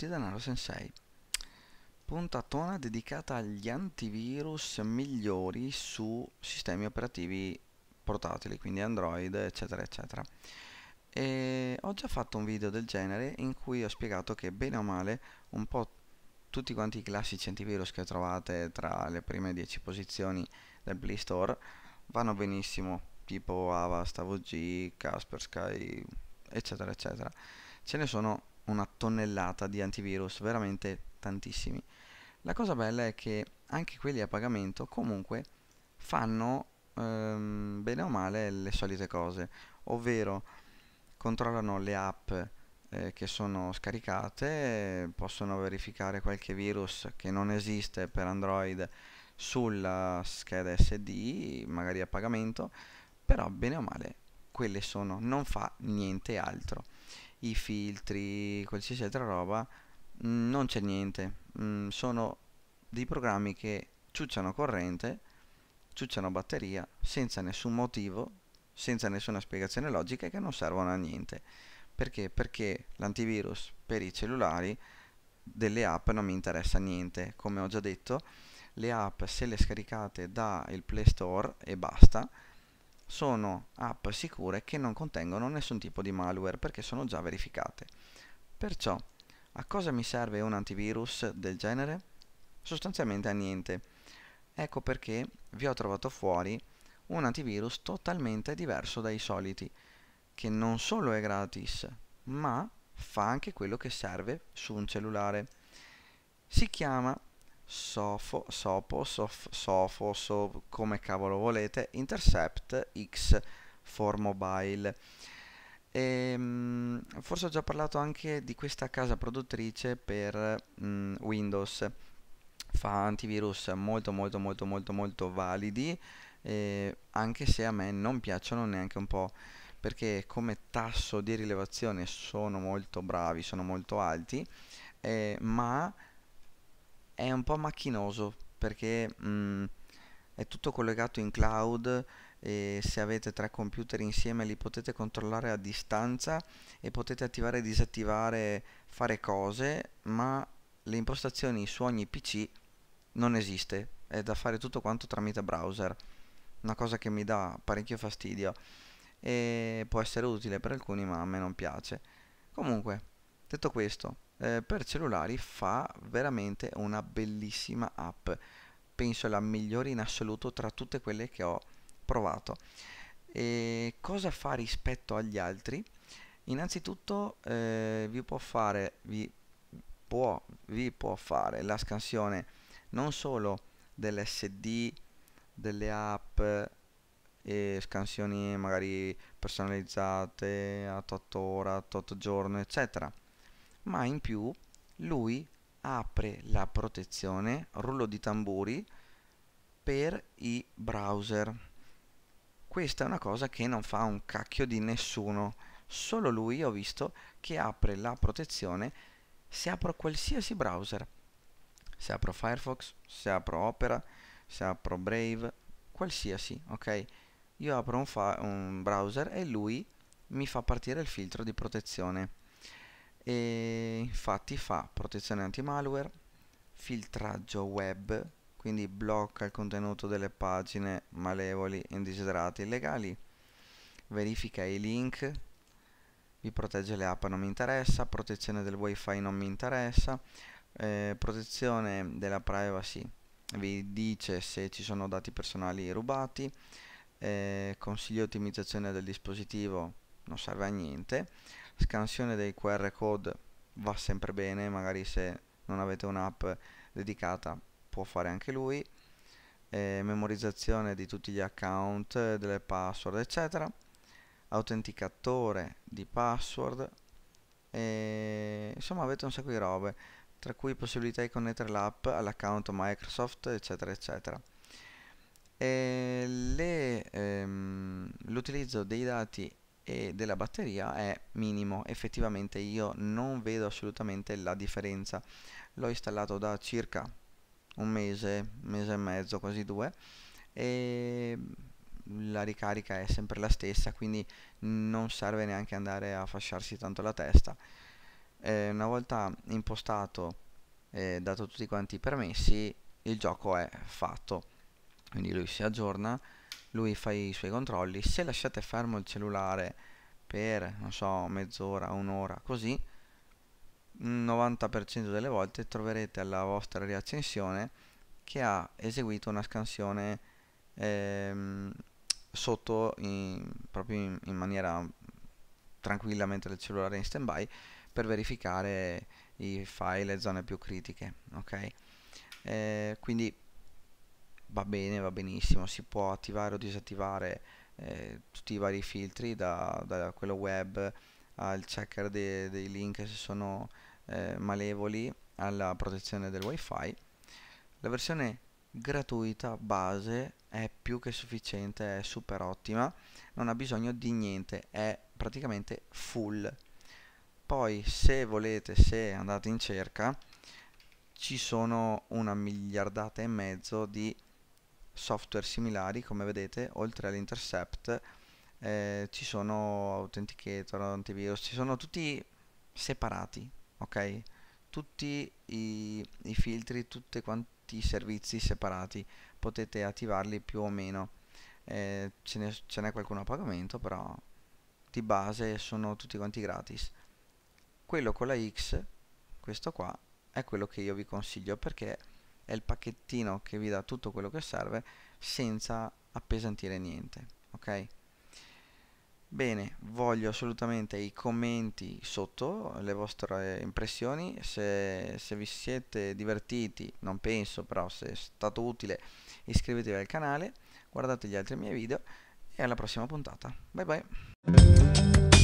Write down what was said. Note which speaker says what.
Speaker 1: benvenuti da Naro Sensei. Puntatona dedicata agli antivirus migliori su sistemi operativi portatili, quindi Android, eccetera, eccetera. E ho già fatto un video del genere in cui ho spiegato che bene o male un po' tutti quanti i classici antivirus che trovate tra le prime 10 posizioni del Play Store vanno benissimo, tipo Avast, AVG, Kaspersky, eccetera, eccetera. Ce ne sono una tonnellata di antivirus, veramente tantissimi. La cosa bella è che anche quelli a pagamento comunque fanno ehm, bene o male le solite cose, ovvero controllano le app eh, che sono scaricate, possono verificare qualche virus che non esiste per Android sulla scheda SD, magari a pagamento, però bene o male quelle sono, non fa niente altro i filtri, qualsiasi altra roba, mh, mm, non c'è niente. Mh, mm, sono dei programmi che ciucciano corrente, ciucciano batteria, senza nessun motivo, senza nessuna spiegazione logica e che non servono a niente. Perché? Perché l'antivirus per i cellulari delle app non mi interessa niente. Come ho già detto, le app se le scaricate dal Play Store e basta, sono app sicure che non contengono nessun tipo di malware perché sono già verificate. Perciò, a cosa mi serve un antivirus del genere? Sostanzialmente a niente. Ecco perché vi ho trovato fuori un antivirus totalmente diverso dai soliti, che non solo è gratis, ma fa anche quello che serve su un cellulare. Si chiama Sofo, Sopo, sof, Sofo, so, come cavolo volete, Intercept X for Mobile. E, ehm, forse ho già parlato anche di questa casa produttrice per mh, mm, Windows. Fa antivirus molto molto molto molto molto validi, eh, anche se a me non piacciono neanche un po' perché come tasso di rilevazione sono molto bravi, sono molto alti, eh, ma è un po' macchinoso perché mh, mm, è tutto collegato in cloud e se avete tre computer insieme li potete controllare a distanza e potete attivare e disattivare fare cose ma le impostazioni su ogni pc non esiste è da fare tutto quanto tramite browser una cosa che mi dà parecchio fastidio e può essere utile per alcuni ma a me non piace comunque detto questo eh, per cellulari fa veramente una bellissima app penso la migliore in assoluto tra tutte quelle che ho provato e cosa fa rispetto agli altri innanzitutto eh, vi può fare vi può, vi può fare la scansione non solo dell'SD delle app e scansioni magari personalizzate a 8 ore, a 8 giorni eccetera ma in più lui apre la protezione rullo di tamburi per i browser questa è una cosa che non fa un cacchio di nessuno solo lui ho visto che apre la protezione se apro qualsiasi browser se apro Firefox se apro Opera se apro Brave qualsiasi ok io apro un, un browser e lui mi fa partire il filtro di protezione e infatti fa protezione anti-malware, filtraggio web, quindi blocca il contenuto delle pagine malevoli, indesiderate, illegali, verifica i link, vi protegge le app non mi interessa, protezione del wifi non mi interessa, eh, protezione della privacy vi dice se ci sono dati personali rubati, eh, consiglio ottimizzazione del dispositivo non serve a niente, scansione dei QR code va sempre bene, magari se non avete un'app dedicata può fare anche lui, eh, memorizzazione di tutti gli account, eh, delle password eccetera, autenticatore di password, e, insomma avete un sacco di robe, tra cui possibilità di connettere l'app all'account Microsoft eccetera eccetera. E ehm, l'utilizzo ehm, dei dati e della batteria è minimo effettivamente io non vedo assolutamente la differenza l'ho installato da circa un mese mese e mezzo quasi due e la ricarica è sempre la stessa quindi non serve neanche andare a fasciarsi tanto la testa eh, una volta impostato e eh, dato tutti quanti i permessi il gioco è fatto quindi lui si aggiorna lui fa i suoi controlli se lasciate fermo il cellulare per non so mezz'ora un'ora così il 90% delle volte troverete alla vostra riaccensione che ha eseguito una scansione ehm, sotto in, proprio in, in maniera tranquilla mentre il cellulare è in stand by per verificare i file e zone più critiche ok eh, quindi va bene, va benissimo, si può attivare o disattivare eh, tutti i vari filtri da, da quello web al checker de, dei link se sono eh, malevoli alla protezione del wifi la versione gratuita base è più che sufficiente è super ottima non ha bisogno di niente è praticamente full poi se volete se andate in cerca ci sono una miliardata e mezzo di software similari come vedete oltre all'intercept eh, ci sono authenticator, antivirus, ci sono tutti separati, ok? Tutti i, i filtri, tutti quanti i servizi separati, potete attivarli più o meno. Eh, ce n'è qualcuno a pagamento, però di base sono tutti quanti gratis. Quello con la X, questo qua, è quello che io vi consiglio perché è il pacchettino che vi dà tutto quello che serve senza appesantire niente ok bene voglio assolutamente i commenti sotto le vostre impressioni se, se vi siete divertiti non penso però se è stato utile iscrivetevi al canale guardate gli altri miei video e alla prossima puntata bye bye